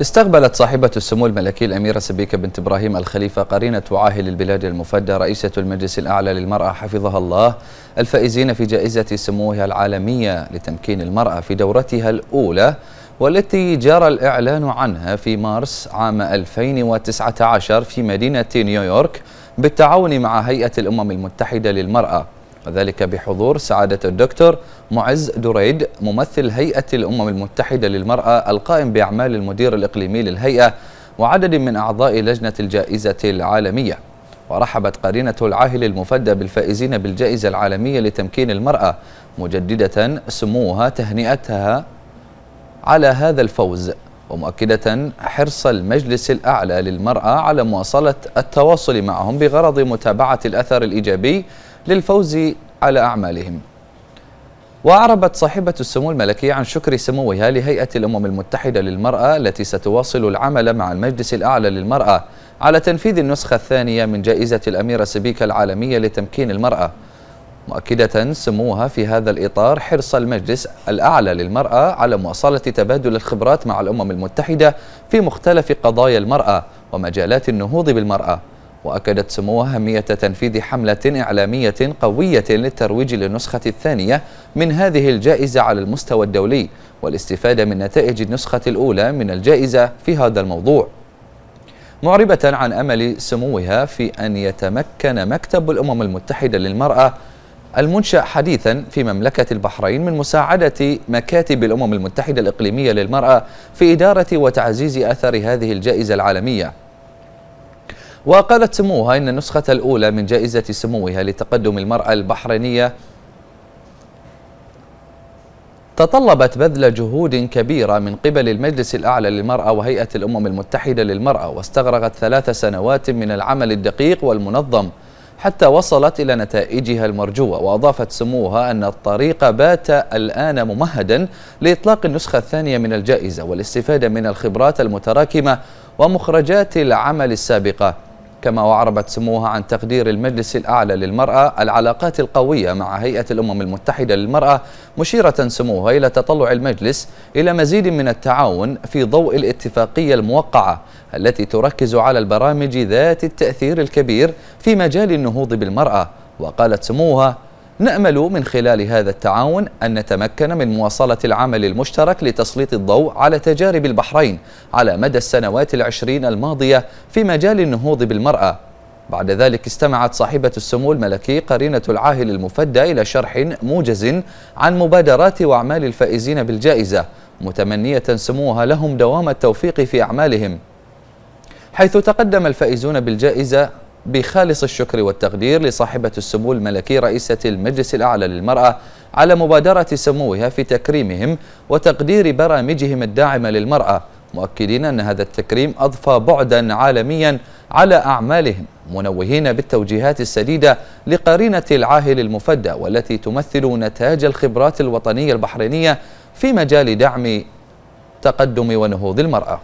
استقبلت صاحبة السمو الملكي الأميرة سبيكة بنت إبراهيم الخليفة قرينة عاهل البلاد المفدى رئيسة المجلس الأعلى للمرأة حفظها الله الفائزين في جائزة سموها العالمية لتمكين المرأة في دورتها الأولى والتي جرى الإعلان عنها في مارس عام 2019 في مدينة نيويورك بالتعاون مع هيئة الأمم المتحدة للمرأة وذلك بحضور سعادة الدكتور معز دريد ممثل هيئة الأمم المتحدة للمرأة القائم بأعمال المدير الإقليمي للهيئة وعدد من أعضاء لجنة الجائزة العالمية ورحبت قرينة العاهل المفدى بالفائزين بالجائزة العالمية لتمكين المرأة مجددة سموها تهنئتها على هذا الفوز ومؤكدة حرص المجلس الأعلى للمرأة على مواصلة التواصل معهم بغرض متابعة الأثر الإيجابي للفوز على أعمالهم وأعربت صاحبة السمو الملكي عن شكر سموها لهيئة الأمم المتحدة للمرأة التي ستواصل العمل مع المجلس الأعلى للمرأة على تنفيذ النسخة الثانية من جائزة الأميرة سبيكة العالمية لتمكين المرأة مؤكدة سموها في هذا الإطار حرص المجلس الأعلى للمرأة على مواصلة تبادل الخبرات مع الأمم المتحدة في مختلف قضايا المرأة ومجالات النهوض بالمرأة وأكدت سموه أهمية تنفيذ حملة إعلامية قوية للترويج للنسخة الثانية من هذه الجائزة على المستوى الدولي والاستفادة من نتائج النسخة الأولى من الجائزة في هذا الموضوع معربة عن أمل سموها في أن يتمكن مكتب الأمم المتحدة للمرأة المنشأ حديثا في مملكة البحرين من مساعدة مكاتب الأمم المتحدة الإقليمية للمرأة في إدارة وتعزيز أثر هذه الجائزة العالمية وقالت سموها إن النسخة الأولى من جائزة سموها لتقدم المرأة البحرينية تطلبت بذل جهود كبيرة من قبل المجلس الأعلى للمرأة وهيئة الأمم المتحدة للمرأة واستغرقت ثلاث سنوات من العمل الدقيق والمنظم حتى وصلت إلى نتائجها المرجوة وأضافت سموها أن الطريق بات الآن ممهدا لإطلاق النسخة الثانية من الجائزة والاستفادة من الخبرات المتراكمة ومخرجات العمل السابقة كما وعربت سموها عن تقدير المجلس الأعلى للمرأة العلاقات القوية مع هيئة الأمم المتحدة للمرأة مشيرة سموها إلى تطلع المجلس إلى مزيد من التعاون في ضوء الاتفاقية الموقعة التي تركز على البرامج ذات التأثير الكبير في مجال النهوض بالمرأة وقالت سموها نأمل من خلال هذا التعاون أن نتمكن من مواصلة العمل المشترك لتسليط الضوء على تجارب البحرين على مدى السنوات العشرين الماضية في مجال النهوض بالمرأة بعد ذلك استمعت صاحبة السمو الملكي قرينة العاهل المفدى إلى شرح موجز عن مبادرات وأعمال الفائزين بالجائزة متمنية سموها لهم دوام التوفيق في أعمالهم حيث تقدم الفائزون بالجائزة بخالص الشكر والتقدير لصاحبة السمو الملكي رئيسة المجلس الأعلى للمرأة على مبادرة سموها في تكريمهم وتقدير برامجهم الداعمة للمرأة مؤكدين أن هذا التكريم أضفى بعدا عالميا على أعمالهم منوهين بالتوجيهات السديدة لقرينة العاهل المفدى والتي تمثل نتاج الخبرات الوطنية البحرينية في مجال دعم تقدم ونهوض المرأة